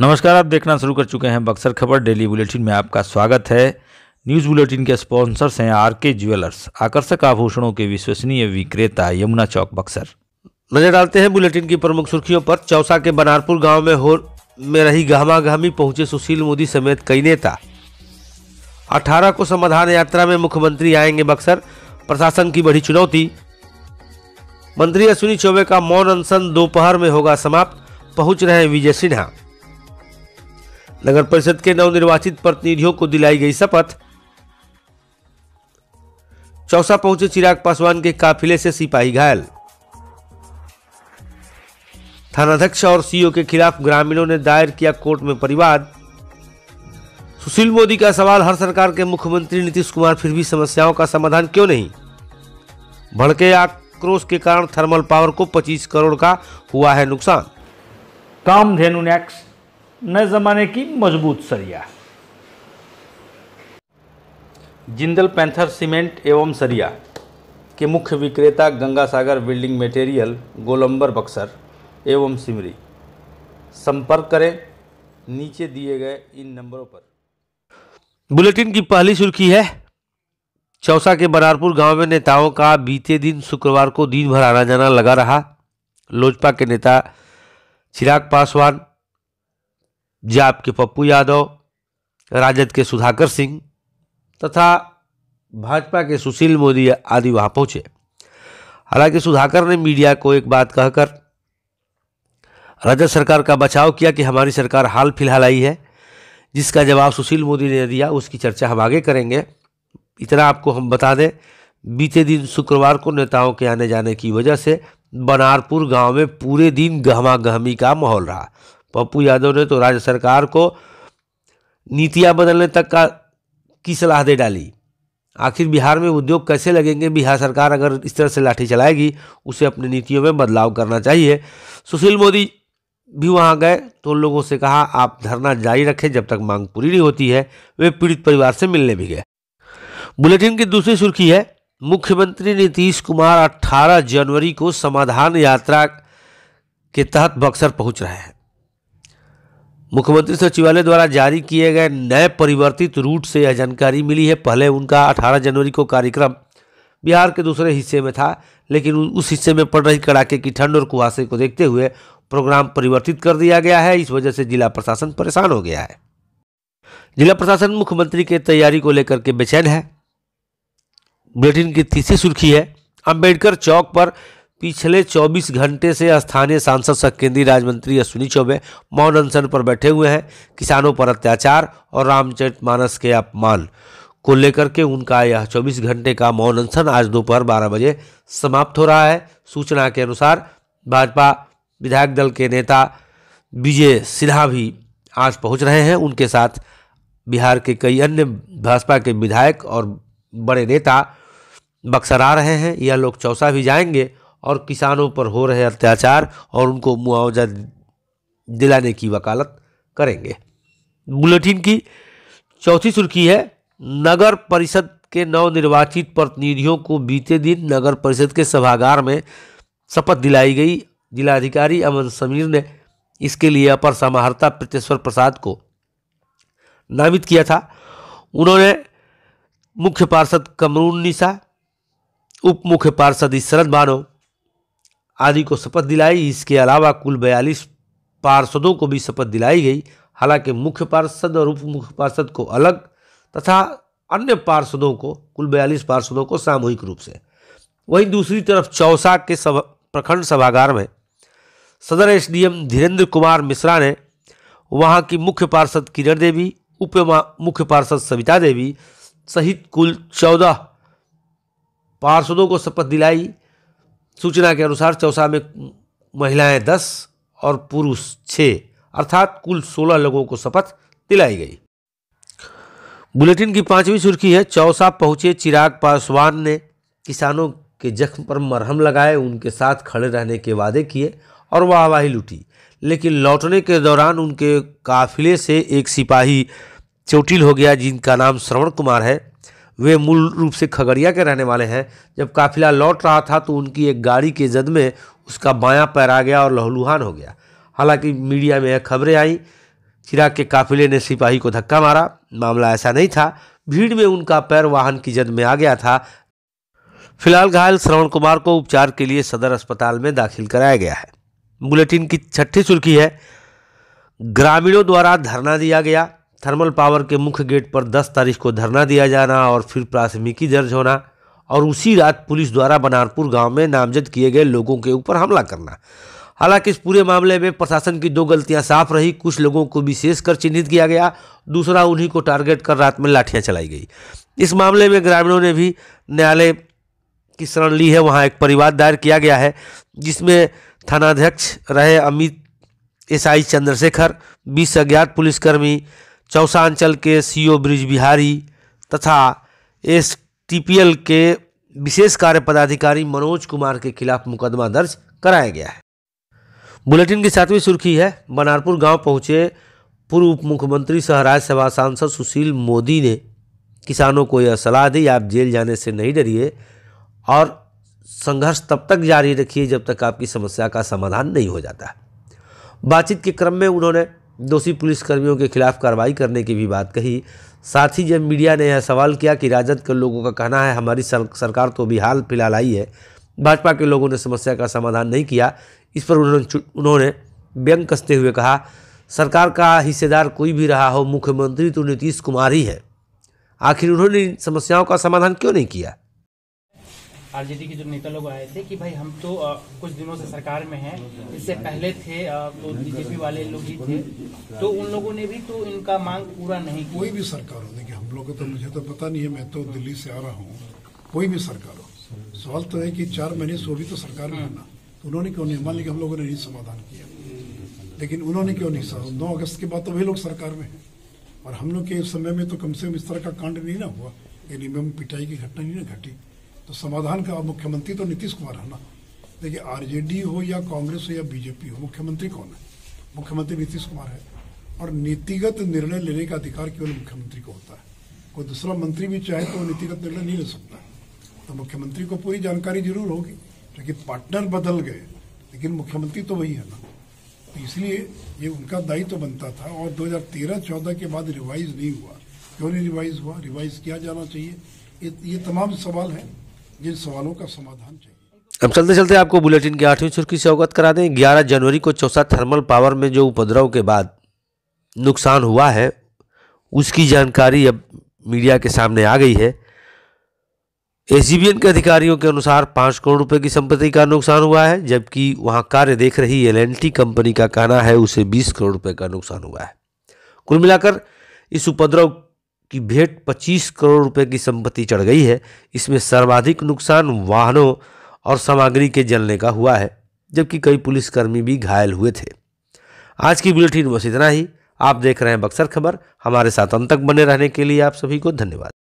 नमस्कार आप देखना शुरू कर चुके हैं बक्सर खबर डेली बुलेटिन में आपका स्वागत है न्यूज़ बुलेटिन के स्पॉन्सर्स हैं आर के ज्वेलर्स आकर्षक आभूषणों के विश्वसनीय विक्रेता यमुना चौक बक्सर नजर डालते हैं बुलेटिन की प्रमुख सुर्खियों पर चौसा के बनारपुर गांव में हो में रही गहमी पहुंचे सुशील मोदी समेत कई नेता अठारह को समाधान यात्रा में मुख्यमंत्री आएंगे बक्सर प्रशासन की बड़ी चुनौती मंत्री अश्विनी चौबे का मौन अनशन दोपहर में होगा समाप्त पहुंच रहे विजय सिन्हा नगर परिषद के नवनिर्वाचित प्रतिनिधियों को दिलाई गई शपथ चौसा पहुंचे चिराग पासवान के काफिले से सिपाही घायल थानाध्यक्ष और सीओ के खिलाफ ग्रामीणों ने दायर किया कोर्ट में परिवाद सुशील मोदी का सवाल हर सरकार के मुख्यमंत्री नीतीश कुमार फिर भी समस्याओं का समाधान क्यों नहीं भड़के आक्रोश के कारण थर्मल पावर को 25 करोड़ का हुआ है नुकसान काम धेनु नेक्स्ट नए ज़माने की मजबूत सरिया जिंदल पैंथर सीमेंट एवं सरिया के मुख्य विक्रेता गंगा सागर बिल्डिंग मटेरियल गोलंबर बक्सर एवं सिमरी संपर्क करें नीचे दिए गए इन नंबरों पर बुलेटिन की पहली सुर्खी है चौसा के बनारपुर गांव में नेताओं का बीते दिन शुक्रवार को दिन भर आना जाना लगा रहा लोजपा के नेता चिराग पासवान जे आपके पप्पू यादव राजद के सुधाकर सिंह तथा भाजपा के सुशील मोदी आदि वहाँ पहुँचे हालांकि सुधाकर ने मीडिया को एक बात कहकर राजद सरकार का बचाव किया कि हमारी सरकार हाल फिलहाल आई है जिसका जवाब सुशील मोदी ने दिया उसकी चर्चा हम आगे करेंगे इतना आपको हम बता दें बीते दिन शुक्रवार को नेताओं के आने जाने की वजह से बनारपुर गांव में पूरे दिन गहमा गहमी का माहौल रहा पप्पू यादव ने तो राज्य सरकार को नीतियां बदलने तक का की सलाह दे डाली आखिर बिहार में उद्योग कैसे लगेंगे बिहार सरकार अगर इस तरह से लाठी चलाएगी उसे अपनी नीतियों में बदलाव करना चाहिए सुशील मोदी भी वहाँ गए तो उन लोगों से कहा आप धरना जारी रखें जब तक मांग पूरी नहीं होती है वे पीड़ित परिवार से मिलने भी गए बुलेटिन की दूसरी सुर्खी है मुख्यमंत्री नीतीश कुमार 18 जनवरी को समाधान यात्रा के तहत बक्सर पहुंच रहे हैं मुख्यमंत्री सचिवालय द्वारा जारी किए गए नए परिवर्तित रूट से यह जानकारी मिली है पहले उनका 18 जनवरी को कार्यक्रम बिहार के दूसरे हिस्से में था लेकिन उस हिस्से में पड़ रही कड़ाके की ठंड और कुहासे को देखते हुए प्रोग्राम परिवर्तित कर दिया गया है इस वजह से जिला प्रशासन परेशान हो गया है जिला प्रशासन मुख्यमंत्री के तैयारी को लेकर के बेचैन है बुलेटिन की तीसरी सुर्खी है अम्बेडकर चौक पर पिछले 24 घंटे से स्थानीय सांसद सह केंद्रीय राज्य मंत्री अश्विनी चौबे मौन अनशन पर बैठे हुए हैं किसानों पर अत्याचार और रामचरित मानस के अपमान को लेकर के उनका यह 24 घंटे का मौन अनशन आज दोपहर बारह बजे समाप्त हो रहा है सूचना के अनुसार भाजपा विधायक दल के नेता विजय सिन्हा भी आज पहुंच रहे हैं उनके साथ बिहार के कई अन्य भाजपा के विधायक और बड़े नेता बक्सर आ रहे हैं यह लोग चौसा भी जाएंगे और किसानों पर हो रहे अत्याचार और उनको मुआवजा दिलाने की वकालत करेंगे बुलेटिन की चौथी सुर्खी है नगर परिषद के नवनिर्वाचित प्रतिनिधियों को बीते दिन नगर परिषद के सभागार में शपथ दिलाई गई जिलाधिकारी अमन समीर ने इसके लिए अपर समाहर्ता प्रतेश्वर प्रसाद को नामित किया था उन्होंने मुख्य पार्षद कमरून निशा उप मुख्य पार्षद इशरत बानो आदि को शपथ दिलाई इसके अलावा कुल बयालीस पार्षदों को भी शपथ दिलाई गई हालांकि मुख्य पार्षद और उप मुख्य पार्षद को अलग तथा अन्य पार्षदों को कुल बयालीस पार्षदों को सामूहिक रूप से वहीं दूसरी तरफ चौसा के सभा प्रखंड सभागार में सदर एसडीएम धीरेन्द्र कुमार मिश्रा ने वहां की मुख्य पार्षद किरण देवी उप मुख्य पार्षद सविता देवी सहित कुल चौदह पार्षदों को शपथ दिलाई सूचना के अनुसार चौसा में महिलाएं दस और पुरुष छः अर्थात कुल सोलह लोगों को शपथ दिलाई गई बुलेटिन की पांचवी सुर्खी है चौसा पहुंचे चिराग पासवान ने किसानों के जख्म पर मरहम लगाए उनके साथ खड़े रहने के वादे किए और वाहवाही लूटी लेकिन लौटने के दौरान उनके काफिले से एक सिपाही चोटिल हो गया जिनका नाम श्रवण कुमार है वे मूल रूप से खगड़िया के रहने वाले हैं जब काफिला लौट रहा था तो उनकी एक गाड़ी के जद में उसका बायां पैर आ गया और लहलुहान हो गया हालांकि मीडिया में यह खबरें आई चिराग के काफिले ने सिपाही को धक्का मारा मामला ऐसा नहीं था भीड़ में उनका पैर वाहन की जद में आ गया था फिलहाल घायल श्रवण कुमार को उपचार के लिए सदर अस्पताल में दाखिल कराया गया है बुलेटिन की छठी सुर्खी है ग्रामीणों द्वारा धरना दिया गया थर्मल पावर के मुख्य गेट पर 10 तारीख को धरना दिया जाना और फिर प्राथमिकी दर्ज होना और उसी रात पुलिस द्वारा बनारपुर गांव में नामजद किए गए लोगों के ऊपर हमला करना हालांकि इस पूरे मामले में प्रशासन की दो गलतियां साफ रही कुछ लोगों को विशेषकर चिन्हित किया गया दूसरा उन्हीं को टारगेट कर रात में लाठियां चलाई गई इस मामले में ग्रामीणों ने भी न्यायालय की शरण ली है वहाँ एक परिवार दायर किया गया है जिसमें थानाध्यक्ष रहे अमित एस चंद्रशेखर बीस अज्ञात पुलिसकर्मी चौसांचल के सीओ ब्रिज बिहारी तथा एस के विशेष कार्य पदाधिकारी मनोज कुमार के खिलाफ मुकदमा दर्ज कराया गया है बुलेटिन की सातवीं सुर्खी है बनारपुर गांव पहुंचे पूर्व उप मुख्यमंत्री सह राज्यसभा सांसद सुशील मोदी ने किसानों को यह सलाह दी आप जेल जाने से नहीं डरिए और संघर्ष तब तक जारी रखिए जब तक आपकी समस्या का समाधान नहीं हो जाता बातचीत के क्रम में उन्होंने दोषी पुलिसकर्मियों के खिलाफ कार्रवाई करने की भी बात कही साथ ही जब मीडिया ने यह सवाल किया कि राजद के लोगों का कहना है हमारी सरकार तो अभी हाल फिलहाल आई है भाजपा के लोगों ने समस्या का समाधान नहीं किया इस पर उन्होंने उन्होंने व्यंग कसते हुए कहा सरकार का हिस्सेदार कोई भी रहा हो मुख्यमंत्री तो नीतीश कुमार ही है आखिर उन्होंने समस्याओं का समाधान क्यों नहीं किया आरजेडी के जो नेता लोग आए थे कि भाई हम तो आ, कुछ दिनों से सरकार में हैं इससे पहले थे आ, तो बीजेपी वाले लोग ही थे तो उन लोगों ने भी तो इनका मांग पूरा नहीं कोई भी सरकार हो देखिए हम लोग तो मुझे तो पता नहीं है मैं तो दिल्ली से आ रहा हूँ कोई भी सरकार हो सवाल तो है कि चार महीने से भी तो सरकार में आना ना तो उन्होंने क्यों नहीं मान लिया हम लोगों ने नहीं समाधान किया लेकिन उन्होंने क्यों नहीं नौ अगस्त के बाद तो वही लोग सरकार में है और हम लोग के समय में तो कम से कम इस तरह का कांड नहीं ना हुआ यानी पिटाई की घटना नहीं ना घटी तो समाधान का मुख्यमंत्री तो नीतीश कुमार है ना देखिए आरजेडी हो या कांग्रेस हो या बीजेपी हो मुख्यमंत्री कौन है मुख्यमंत्री नीतीश कुमार है और नीतिगत निर्णय लेने का अधिकार केवल मुख्यमंत्री को होता है कोई दूसरा मंत्री भी चाहे तो वो नीतिगत निर्णय नहीं ले सकता तो मुख्यमंत्री को पूरी जानकारी जरूर होगी क्योंकि पार्टनर बदल गए लेकिन मुख्यमंत्री तो वही है ना तो इसलिए ये उनका दायित्व तो बनता था और 2013-14 के बाद रिवाइज नहीं हुआ क्यों नहीं रिवाइज हुआ रिवाइज किया जाना चाहिए ये, ये तमाम सवाल हैं जिन सवालों का समाधान चाहिए अब चलते चलते आपको बुलेटिन की आठवीं सुर्खी से अवगत करा दें 11 जनवरी को चौसा थर्मल पावर में जो उपद्रव के बाद नुकसान हुआ है उसकी जानकारी अब मीडिया के सामने आ गई है एसीबीएन के अधिकारियों के अनुसार पाँच करोड़ रुपए की संपत्ति का नुकसान हुआ है जबकि वहां कार्य देख रही एल कंपनी का कहना है उसे बीस करोड़ रुपये का नुकसान हुआ है कुल मिलाकर इस उपद्रव की भेंट 25 करोड़ रुपए की संपत्ति चढ़ गई है इसमें सर्वाधिक नुकसान वाहनों और सामग्री के जलने का हुआ है जबकि कई पुलिसकर्मी भी घायल हुए थे आज की बुलेटिन बस इतना ही आप देख रहे हैं बक्सर खबर हमारे साथ अंत तक बने रहने के लिए आप सभी को धन्यवाद